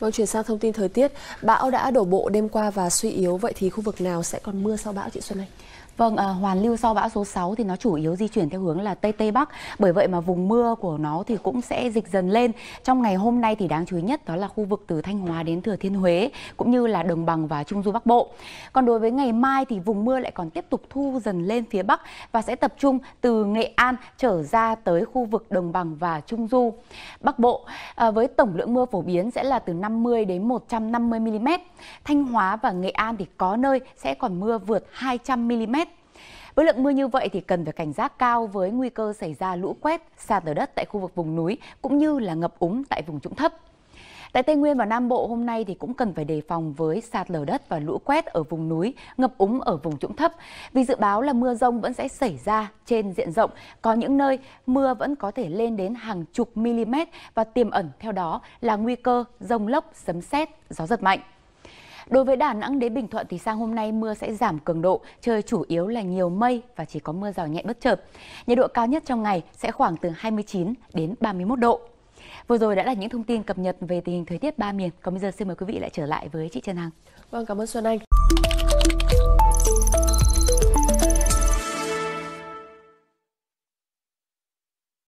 Vâng, chuyển sang thông tin thời tiết. Bão đã đổ bộ đêm qua và suy yếu. Vậy thì khu vực nào sẽ còn mưa sau bão chị Xuân Anh? Vâng, à, hoàn lưu sau bão số 6 thì nó chủ yếu di chuyển theo hướng là Tây Tây Bắc. Bởi vậy mà vùng mưa của nó thì cũng sẽ dịch dần lên. Trong ngày hôm nay thì đáng chú ý nhất đó là khu vực từ Thanh Hóa đến Thừa Thiên Huế, cũng như là Đồng Bằng và Trung Du Bắc Bộ. Còn đối với ngày mai thì vùng mưa lại còn tiếp tục thu dần lên phía Bắc và sẽ tập trung từ Nghệ An trở ra tới khu vực Đồng Bằng và Trung Du Bắc Bộ. À, với tổng lượng mưa phổ biến sẽ là từ 5 50 đến 150 mm. Thanh Hóa và Nghệ An thì có nơi sẽ còn mưa vượt 200 mm. Với lượng mưa như vậy thì cần phải cảnh giác cao với nguy cơ xảy ra lũ quét, sạt lở đất tại khu vực vùng núi cũng như là ngập úng tại vùng trũng thấp. Tại Tây Nguyên và Nam Bộ hôm nay thì cũng cần phải đề phòng với sạt lở đất và lũ quét ở vùng núi, ngập úng ở vùng trũng thấp. Vì dự báo là mưa rông vẫn sẽ xảy ra trên diện rộng, có những nơi mưa vẫn có thể lên đến hàng chục mm và tiềm ẩn theo đó là nguy cơ rông lốc, sấm sét, gió giật mạnh. Đối với Đà Nẵng đến Bình Thuận thì sang hôm nay mưa sẽ giảm cường độ, trời chủ yếu là nhiều mây và chỉ có mưa rào nhẹ bất chợt. Nhiệt độ cao nhất trong ngày sẽ khoảng từ 29 đến 31 độ. Vừa rồi đã là những thông tin cập nhật về tình hình thời tiết ba miền. Còn bây giờ xin mời quý vị lại trở lại với chị Trần Hằng. Vâng, cảm ơn Xuân Anh.